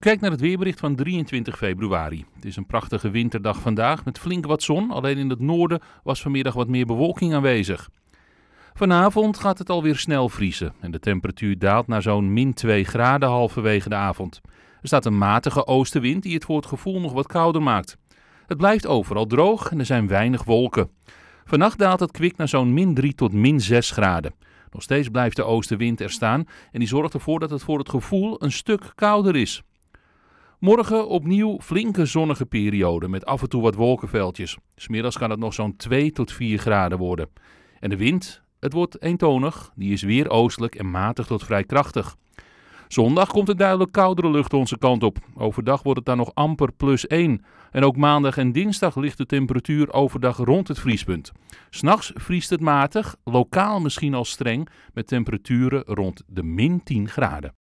Kijk naar het weerbericht van 23 februari. Het is een prachtige winterdag vandaag met flink wat zon, alleen in het noorden was vanmiddag wat meer bewolking aanwezig. Vanavond gaat het alweer snel vriezen en de temperatuur daalt naar zo'n min 2 graden halverwege de avond. Er staat een matige oostenwind die het voor het gevoel nog wat kouder maakt. Het blijft overal droog en er zijn weinig wolken. Vannacht daalt het kwik naar zo'n min 3 tot min 6 graden. Nog steeds blijft de oostenwind er staan en die zorgt ervoor dat het voor het gevoel een stuk kouder is. Morgen opnieuw flinke zonnige periode met af en toe wat wolkenveldjes. Smiddags kan het nog zo'n 2 tot 4 graden worden. En de wind, het wordt eentonig, die is weer oostelijk en matig tot vrij krachtig. Zondag komt een duidelijk koudere lucht onze kant op. Overdag wordt het dan nog amper plus 1. En ook maandag en dinsdag ligt de temperatuur overdag rond het vriespunt. S'nachts vriest het matig, lokaal misschien al streng, met temperaturen rond de min 10 graden.